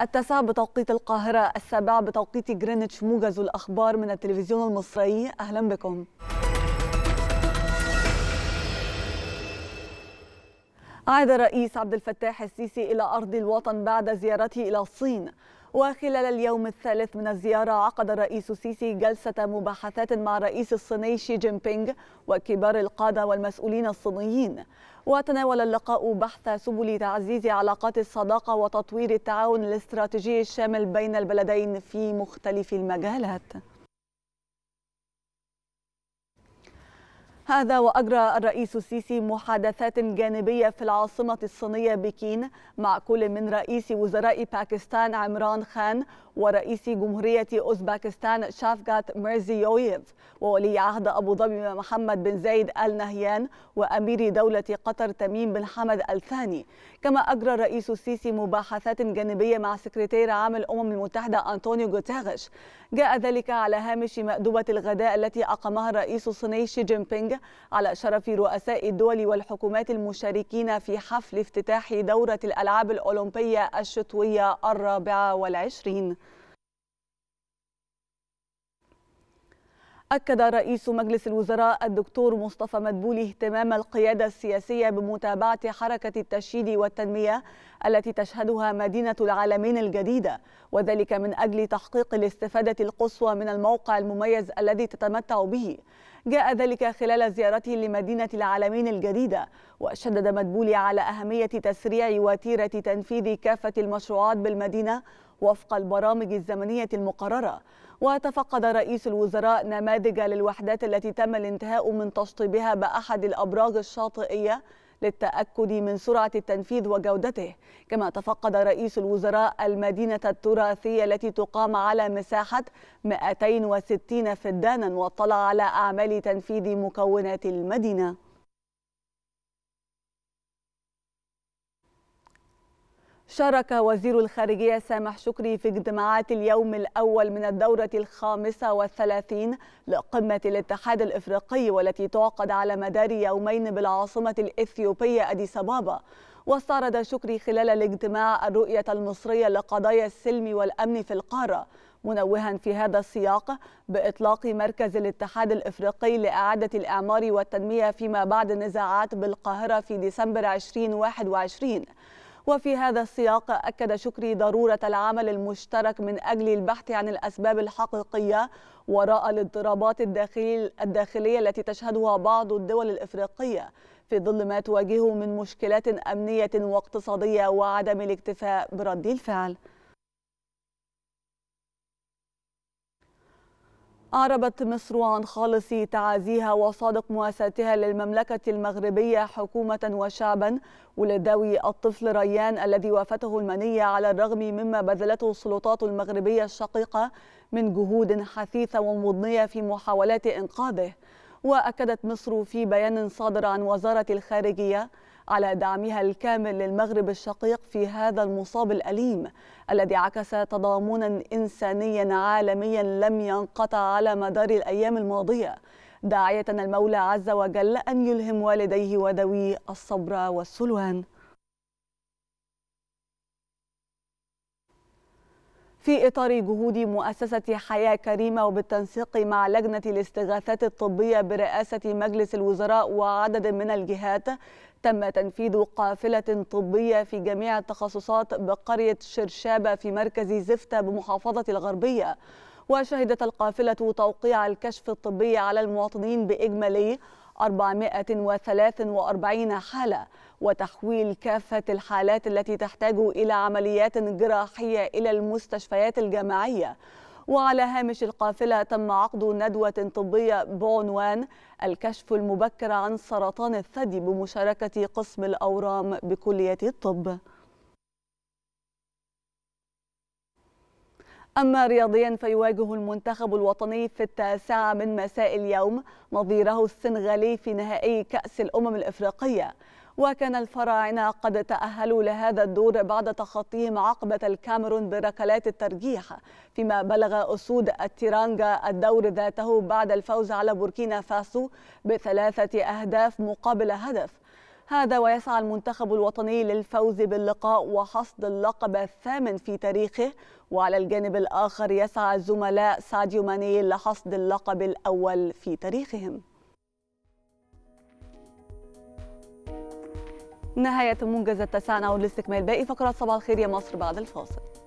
التاسعة بتوقيت القاهرة السابعة بتوقيت جرينتش موجز الأخبار من التلفزيون المصري أهلا بكم عاد رئيس عبد الفتاح السيسي إلى أرض الوطن بعد زيارته إلى الصين وخلال اليوم الثالث من الزيارة عقد الرئيس السيسي جلسة مباحثات مع الرئيس الصيني شي جين بينغ وكبار القادة والمسؤولين الصينيين وتناول اللقاء بحث سبل تعزيز علاقات الصداقة وتطوير التعاون الاستراتيجي الشامل بين البلدين في مختلف المجالات هذا وأجرى الرئيس السيسي محادثات جانبية في العاصمة الصينية بكين مع كل من رئيس وزراء باكستان عمران خان ورئيس جمهورية أوزباكستان شافغات ميرزيويف وولي عهد أبو ظبي محمد بن زايد آل نهيان وأمير دولة قطر تميم بن حمد الثاني كما أجرى الرئيس السيسي مباحثات جانبية مع سكرتير عام الأمم المتحدة أنطونيو غوتاغش جاء ذلك على هامش مأدوبة الغداء التي أقامها الرئيس الصيني شي جين بينغ على شرف رؤساء الدول والحكومات المشاركين في حفل افتتاح دورة الألعاب الأولمبية الشتوية الرابعة والعشرين أكد رئيس مجلس الوزراء الدكتور مصطفى مدبولي اهتمام القيادة السياسية بمتابعة حركة التشييد والتنمية التي تشهدها مدينة العالمين الجديدة وذلك من أجل تحقيق الاستفادة القصوى من الموقع المميز الذي تتمتع به جاء ذلك خلال زيارته لمدينة العالمين الجديدة وشدد مدبولي على أهمية تسريع وتيرة تنفيذ كافة المشروعات بالمدينة وفق البرامج الزمنية المقررة وتفقد رئيس الوزراء نماذج للوحدات التي تم الانتهاء من تشطيبها بأحد الأبراج الشاطئية للتأكد من سرعة التنفيذ وجودته كما تفقد رئيس الوزراء المدينة التراثية التي تقام على مساحة 260 فدانا واطلع على أعمال تنفيذ مكونات المدينة شارك وزير الخارجية سامح شكري في اجتماعات اليوم الأول من الدورة الخامسة والثلاثين لقمة الاتحاد الإفريقي والتي تعقد على مدار يومين بالعاصمة الإثيوبية أديس أبابا واستعرض شكري خلال الاجتماع الرؤية المصرية لقضايا السلم والأمن في القارة منوها في هذا السياق بإطلاق مركز الاتحاد الإفريقي لإعادة الإعمار والتنمية فيما بعد النزاعات بالقاهرة في ديسمبر 2021 وفي هذا السياق أكد شكري ضرورة العمل المشترك من أجل البحث عن الأسباب الحقيقية وراء الاضطرابات الداخلية التي تشهدها بعض الدول الإفريقية في ظل ما تواجهه من مشكلات أمنية واقتصادية وعدم الاكتفاء برد الفعل أعربت مصر عن خالص تعازيها وصادق مواساتها للمملكة المغربية حكومة وشعبا ولداوي الطفل ريان الذي وافته المنية على الرغم مما بذلته السلطات المغربية الشقيقة من جهود حثيثة ومضنية في محاولات إنقاذه وأكدت مصر في بيان صادر عن وزارة الخارجية على دعمها الكامل للمغرب الشقيق في هذا المصاب الأليم الذي عكس تضامنا إنسانيا عالميا لم ينقطع على مدار الأيام الماضية داعية المولى عز وجل أن يلهم والديه وذوي الصبر والسلوان في إطار جهود مؤسسة حياة كريمة وبالتنسيق مع لجنة الاستغاثات الطبية برئاسة مجلس الوزراء وعدد من الجهات تم تنفيذ قافلة طبية في جميع التخصصات بقرية شرشابة في مركز زفتة بمحافظة الغربية وشهدت القافلة توقيع الكشف الطبي على المواطنين بإجمالي 443 حالة وتحويل كافة الحالات التي تحتاج إلى عمليات جراحية إلى المستشفيات الجامعية وعلى هامش القافلة تم عقد ندوة طبية بعنوان الكشف المبكر عن سرطان الثدي بمشاركة قسم الأورام بكلية الطب أما رياضيا فيواجه المنتخب الوطني في التاسعة من مساء اليوم نظيره السنغالي في نهائي كأس الأمم الإفريقية وكان الفراعنة قد تأهلوا لهذا الدور بعد تخطيهم عقبة الكاميرون بركلات الترجيح فيما بلغ أسود التيرانجا الدور ذاته بعد الفوز على بوركينا فاسو بثلاثة أهداف مقابل هدف هذا ويسعى المنتخب الوطني للفوز باللقاء وحصد اللقب الثامن في تاريخه وعلى الجانب الآخر يسعى الزملاء ساديو ماني لحصد اللقب الأول في تاريخهم نهاية منجز التسانع والاستكمال باقي فقرات صباح الخير يا مصر بعد الفاصل